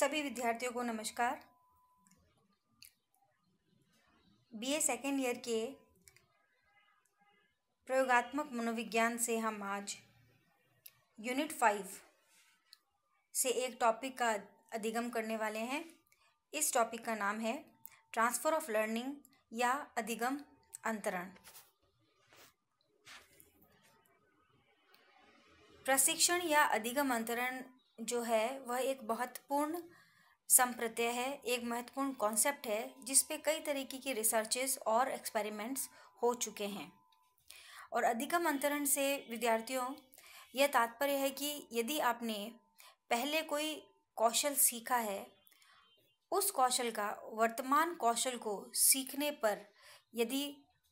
सभी विद्यार्थियों को नमस्कार बीए सेकेंड ईयर के प्रयोगात्मक मनोविज्ञान से हम आज यूनिट फाइव से एक टॉपिक का अधिगम करने वाले हैं इस टॉपिक का नाम है ट्रांसफ़र ऑफ लर्निंग या अधिगम अंतरण प्रशिक्षण या अधिगम अंतरण जो है वह एक महत्वपूर्ण संप्रत्यय है एक महत्वपूर्ण कॉन्सेप्ट है जिस पे कई तरीके की रिसर्चेस और एक्सपेरिमेंट्स हो चुके हैं और अधिगम अंतरण से विद्यार्थियों यह तात्पर्य है कि यदि आपने पहले कोई कौशल सीखा है उस कौशल का वर्तमान कौशल को सीखने पर यदि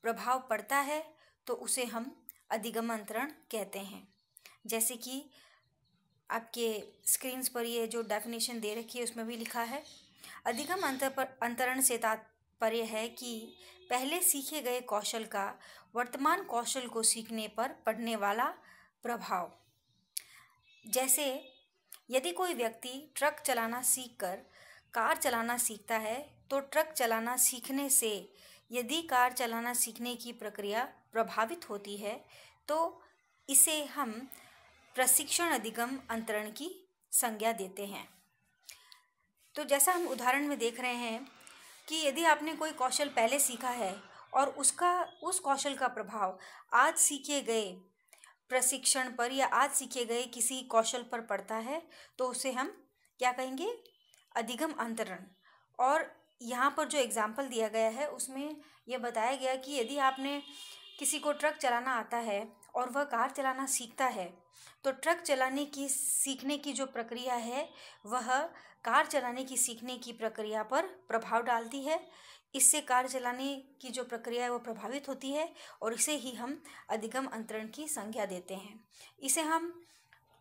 प्रभाव पड़ता है तो उसे हम अधिगम अंतरण कहते हैं जैसे कि आपके स्क्रीन्स पर ये जो डेफिनेशन दे रखी है उसमें भी लिखा है अधिगम अंतर पर अंतरण से तात्पर्य है कि पहले सीखे गए कौशल का वर्तमान कौशल को सीखने पर पड़ने वाला प्रभाव जैसे यदि कोई व्यक्ति ट्रक चलाना सीखकर कार चलाना सीखता है तो ट्रक चलाना सीखने से यदि कार चलाना सीखने की प्रक्रिया प्रभावित होती है तो इसे हम प्रशिक्षण अधिगम अंतरण की संज्ञा देते हैं तो जैसा हम उदाहरण में देख रहे हैं कि यदि आपने कोई कौशल पहले सीखा है और उसका उस कौशल का प्रभाव आज सीखे गए प्रशिक्षण पर या आज सीखे गए किसी कौशल पर पड़ता है तो उसे हम क्या कहेंगे अधिगम अंतरण और यहाँ पर जो एग्ज़ाम्पल दिया गया है उसमें यह बताया गया कि यदि आपने किसी को ट्रक चलाना आता है और वह कार चलाना सीखता है तो ट्रक चलाने की सीखने की जो प्रक्रिया है वह कार चलाने की सीखने की प्रक्रिया पर प्रभाव डालती है इससे कार चलाने की जो प्रक्रिया है वो प्रभावित होती है और इसे ही हम अधिगम अंतरण की संज्ञा देते हैं इसे हम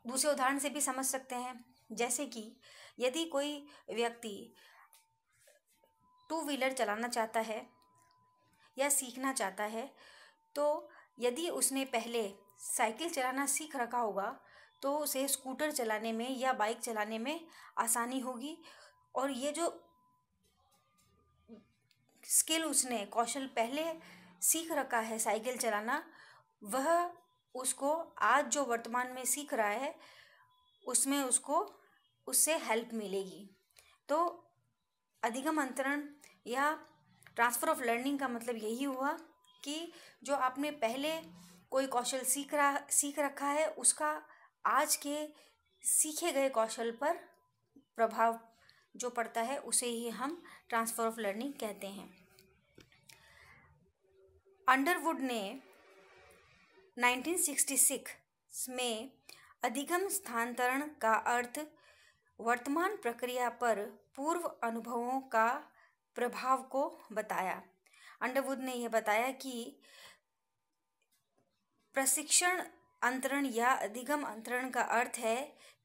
दूसरे उदाहरण से भी समझ सकते हैं जैसे कि यदि कोई व्यक्ति टू व्हीलर चलाना चाहता है या सीखना चाहता है तो यदि उसने पहले साइकिल चलाना सीख रखा होगा तो उसे स्कूटर चलाने में या बाइक चलाने में आसानी होगी और ये जो स्किल उसने कौशल पहले सीख रखा है साइकिल चलाना वह उसको आज जो वर्तमान में सीख रहा है उसमें उसको उससे हेल्प मिलेगी तो अधिगम अंतरण या ट्रांसफ़र ऑफ लर्निंग का मतलब यही हुआ कि जो आपने पहले कोई कौशल सीख रहा सीख रखा है उसका आज के सीखे गए कौशल पर प्रभाव जो पड़ता है उसे ही हम ट्रांसफ़र ऑफ लर्निंग कहते हैं अंडरवुड ने 1966 में अधिगम स्थानांतरण का अर्थ वर्तमान प्रक्रिया पर पूर्व अनुभवों का प्रभाव को बताया अंडरवुड ने यह बताया कि प्रशिक्षण अंतरण या अधिगम अंतरण का अर्थ है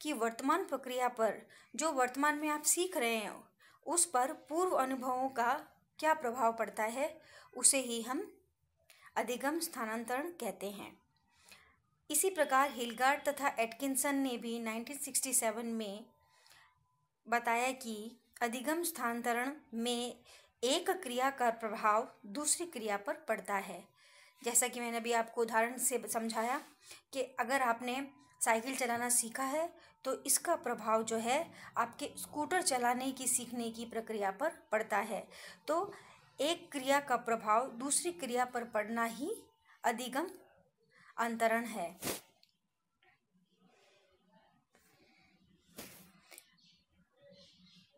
कि वर्तमान प्रक्रिया पर जो वर्तमान में आप सीख रहे हो उस पर पूर्व अनुभवों का क्या प्रभाव पड़ता है उसे ही हम अधिगम स्थानांतरण कहते हैं इसी प्रकार हिलगार्ड तथा एटकिंसन ने भी 1967 में बताया कि अधिगम स्थानांतरण में एक क्रिया का प्रभाव दूसरी क्रिया पर पड़ता है जैसा कि मैंने अभी आपको उदाहरण से समझाया कि अगर आपने साइकिल चलाना सीखा है तो इसका प्रभाव जो है आपके स्कूटर चलाने की सीखने की प्रक्रिया पर पड़ता है तो एक क्रिया का प्रभाव दूसरी क्रिया पर पड़ना ही अधिगम अंतरण है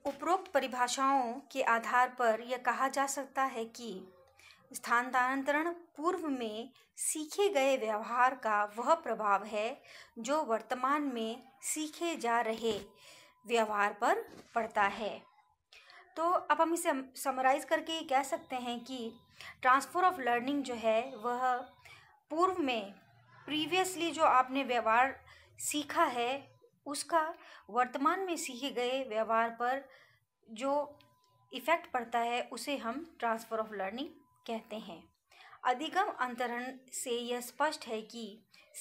उपरोक्त परिभाषाओं के आधार पर यह कहा जा सकता है कि स्थानांतरण पूर्व में सीखे गए व्यवहार का वह प्रभाव है जो वर्तमान में सीखे जा रहे व्यवहार पर पड़ता है तो अब हम इसे समराइज़ करके कह सकते हैं कि ट्रांसफ़र ऑफ लर्निंग जो है वह पूर्व में प्रीवियसली जो आपने व्यवहार सीखा है उसका वर्तमान में सीखे गए व्यवहार पर जो इफ़ेक्ट पड़ता है उसे हम ट्रांसफ़र ऑफ लर्निंग कहते हैं अधिगम अंतरण से यह स्पष्ट है कि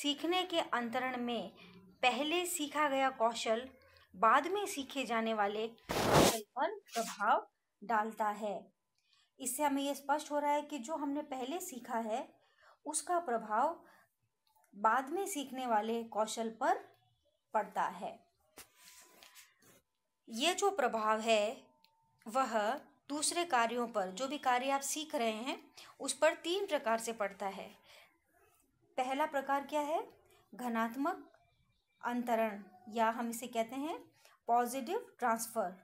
सीखने के अंतरण में पहले सीखा गया कौशल बाद में सीखे जाने वाले कौशल पर प्रभाव डालता है इससे हमें यह स्पष्ट हो रहा है कि जो हमने पहले सीखा है उसका प्रभाव बाद में सीखने वाले कौशल पर पड़ता है ये जो प्रभाव है वह दूसरे कार्यों पर जो भी कार्य आप सीख रहे हैं उस पर तीन प्रकार से पड़ता है पहला प्रकार क्या है घनात्मक अंतरण या हम इसे कहते हैं पॉजिटिव ट्रांसफ़र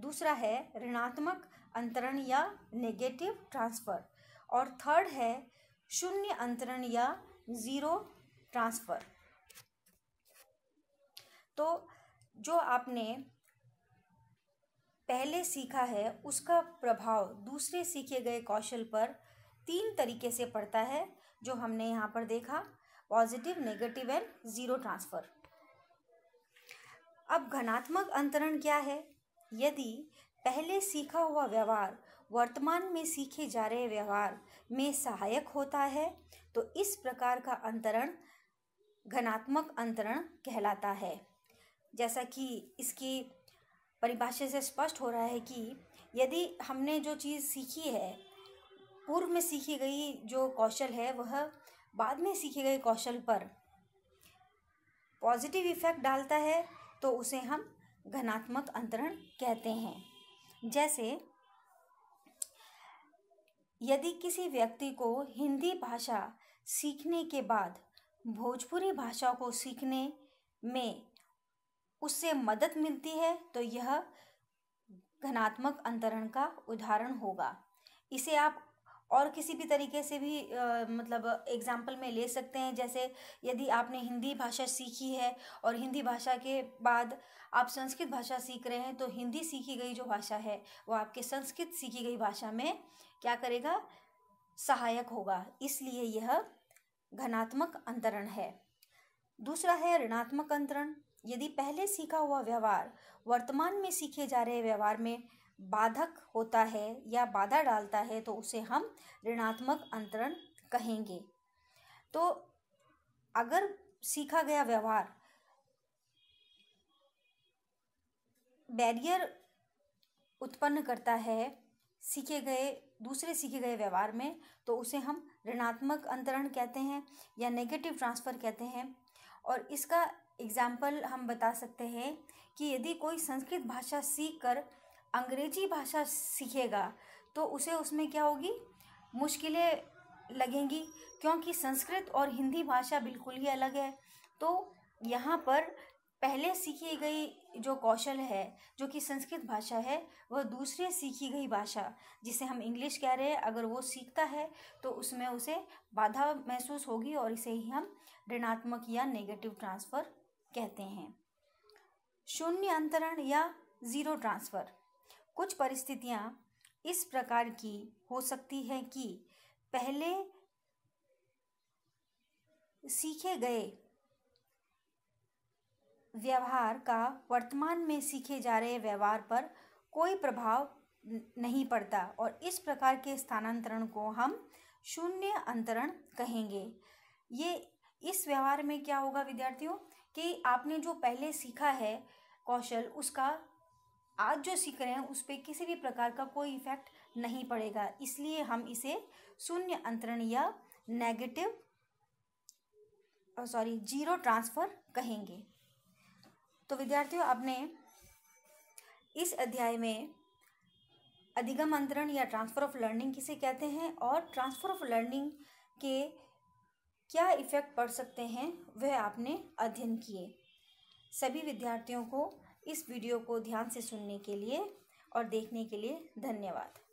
दूसरा है ऋणात्मक अंतरण या नेगेटिव ट्रांसफ़र और थर्ड है शून्य अंतरण या ज़ीरो ट्रांसफ़र तो जो आपने पहले सीखा है उसका प्रभाव दूसरे सीखे गए कौशल पर तीन तरीके से पड़ता है जो हमने यहाँ पर देखा positive negative and zero transfer अब घनात्मक अंतरण क्या है यदि पहले सीखा हुआ व्यवहार वर्तमान में सीखे जा रहे व्यवहार में सहायक होता है तो इस प्रकार का अंतरण घनात्मक अंतरण कहलाता है जैसा कि इसकी परिभाषा से स्पष्ट हो रहा है कि यदि हमने जो चीज़ सीखी है पूर्व में सीखी गई जो कौशल है वह बाद में सीखे गए कौशल पर पॉजिटिव इफेक्ट डालता है तो उसे हम घनात्मक अंतरण कहते हैं जैसे यदि किसी व्यक्ति को हिंदी भाषा सीखने के बाद भोजपुरी भाषा को सीखने में उससे मदद मिलती है तो यह घनात्मक अंतरण का उदाहरण होगा इसे आप और किसी भी तरीके से भी आ, मतलब एग्जाम्पल में ले सकते हैं जैसे यदि आपने हिंदी भाषा सीखी है और हिंदी भाषा के बाद आप संस्कृत भाषा सीख रहे हैं तो हिंदी सीखी गई जो भाषा है वो आपके संस्कृत सीखी गई भाषा में क्या करेगा सहायक होगा इसलिए यह घनात्मक अंतरण है दूसरा है ऋणात्मक अंतरण यदि पहले सीखा हुआ व्यवहार वर्तमान में सीखे जा रहे व्यवहार में बाधक होता है या बाधा डालता है तो उसे हम ऋणात्मक अंतरण कहेंगे तो अगर सीखा गया व्यवहार बैरियर उत्पन्न करता है सीखे गए दूसरे सीखे गए व्यवहार में तो उसे हम ऋणात्मक अंतरण कहते हैं या नेगेटिव ट्रांसफ़र कहते हैं और इसका एग्ज़ाम्पल हम बता सकते हैं कि यदि कोई संस्कृत भाषा सीख कर अंग्रेजी भाषा सीखेगा तो उसे उसमें क्या होगी मुश्किलें लगेंगी क्योंकि संस्कृत और हिंदी भाषा बिल्कुल ही अलग है तो यहाँ पर पहले सीखी गई जो कौशल है जो कि संस्कृत भाषा है वह दूसरे सीखी गई भाषा जिसे हम इंग्लिश कह रहे हैं अगर वो सीखता है तो उसमें उसे बाधा महसूस होगी और इसे ही हम ऋणात्मक या नेगेटिव ट्रांसफ़र कहते हैं शून्य अंतरण या ज़ीरो ट्रांसफ़र कुछ परिस्थितियां इस प्रकार की हो सकती है कि पहले सीखे गए व्यवहार का वर्तमान में सीखे जा रहे व्यवहार पर कोई प्रभाव नहीं पड़ता और इस प्रकार के स्थानांतरण को हम शून्य अंतरण कहेंगे ये इस व्यवहार में क्या होगा विद्यार्थियों कि आपने जो पहले सीखा है कौशल उसका आज जो सीख रहे हैं उस पर किसी भी प्रकार का कोई इफेक्ट नहीं पड़ेगा इसलिए हम इसे शून्य अंतरण या नेगेटिव सॉरी जीरो ट्रांसफ़र कहेंगे तो विद्यार्थियों आपने इस अध्याय में अधिगम अंतरण या ट्रांसफ़र ऑफ लर्निंग किसे कहते हैं और ट्रांसफ़र ऑफ लर्निंग के क्या इफ़ेक्ट पड़ सकते हैं वह आपने अध्ययन किए सभी विद्यार्थियों को इस वीडियो को ध्यान से सुनने के लिए और देखने के लिए धन्यवाद